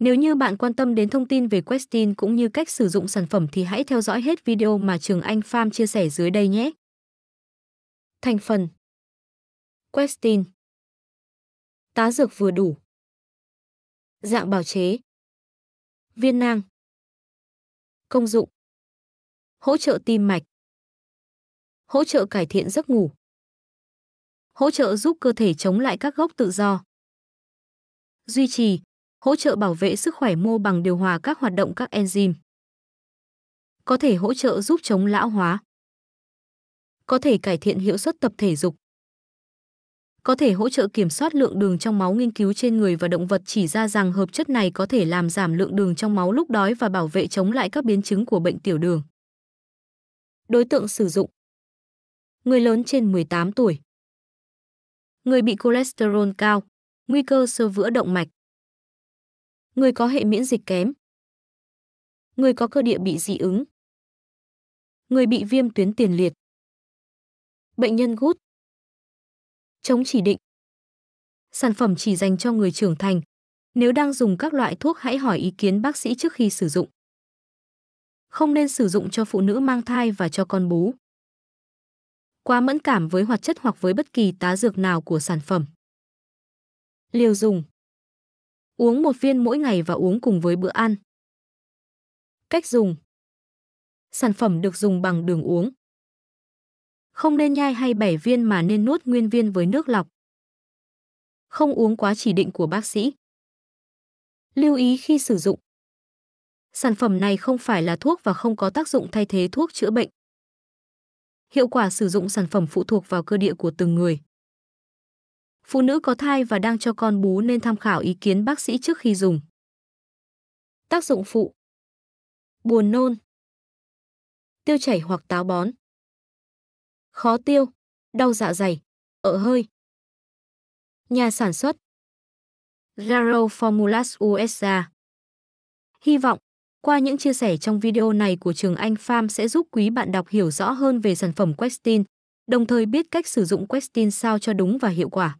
Nếu như bạn quan tâm đến thông tin về Questin cũng như cách sử dụng sản phẩm thì hãy theo dõi hết video mà Trường Anh Farm chia sẻ dưới đây nhé. Thành phần Questin Tá dược vừa đủ Dạng bào chế Viên nang Công dụng Hỗ trợ tim mạch Hỗ trợ cải thiện giấc ngủ Hỗ trợ giúp cơ thể chống lại các gốc tự do Duy trì hỗ trợ bảo vệ sức khỏe mô bằng điều hòa các hoạt động các enzyme. Có thể hỗ trợ giúp chống lão hóa. Có thể cải thiện hiệu suất tập thể dục. Có thể hỗ trợ kiểm soát lượng đường trong máu nghiên cứu trên người và động vật chỉ ra rằng hợp chất này có thể làm giảm lượng đường trong máu lúc đói và bảo vệ chống lại các biến chứng của bệnh tiểu đường. Đối tượng sử dụng Người lớn trên 18 tuổi Người bị cholesterol cao, nguy cơ sơ vữa động mạch người có hệ miễn dịch kém, người có cơ địa bị dị ứng, người bị viêm tuyến tiền liệt, bệnh nhân gút, chống chỉ định. Sản phẩm chỉ dành cho người trưởng thành. Nếu đang dùng các loại thuốc hãy hỏi ý kiến bác sĩ trước khi sử dụng. Không nên sử dụng cho phụ nữ mang thai và cho con bú. Quá mẫn cảm với hoạt chất hoặc với bất kỳ tá dược nào của sản phẩm. Liều dùng Uống một viên mỗi ngày và uống cùng với bữa ăn. Cách dùng Sản phẩm được dùng bằng đường uống. Không nên nhai hay bẻ viên mà nên nuốt nguyên viên với nước lọc. Không uống quá chỉ định của bác sĩ. Lưu ý khi sử dụng. Sản phẩm này không phải là thuốc và không có tác dụng thay thế thuốc chữa bệnh. Hiệu quả sử dụng sản phẩm phụ thuộc vào cơ địa của từng người phụ nữ có thai và đang cho con bú nên tham khảo ý kiến bác sĩ trước khi dùng. Tác dụng phụ Buồn nôn Tiêu chảy hoặc táo bón Khó tiêu, đau dạ dày, ở hơi Nhà sản xuất Garo Formulas USA Hy vọng, qua những chia sẻ trong video này của trường Anh Farm sẽ giúp quý bạn đọc hiểu rõ hơn về sản phẩm Questin, đồng thời biết cách sử dụng Questin sao cho đúng và hiệu quả.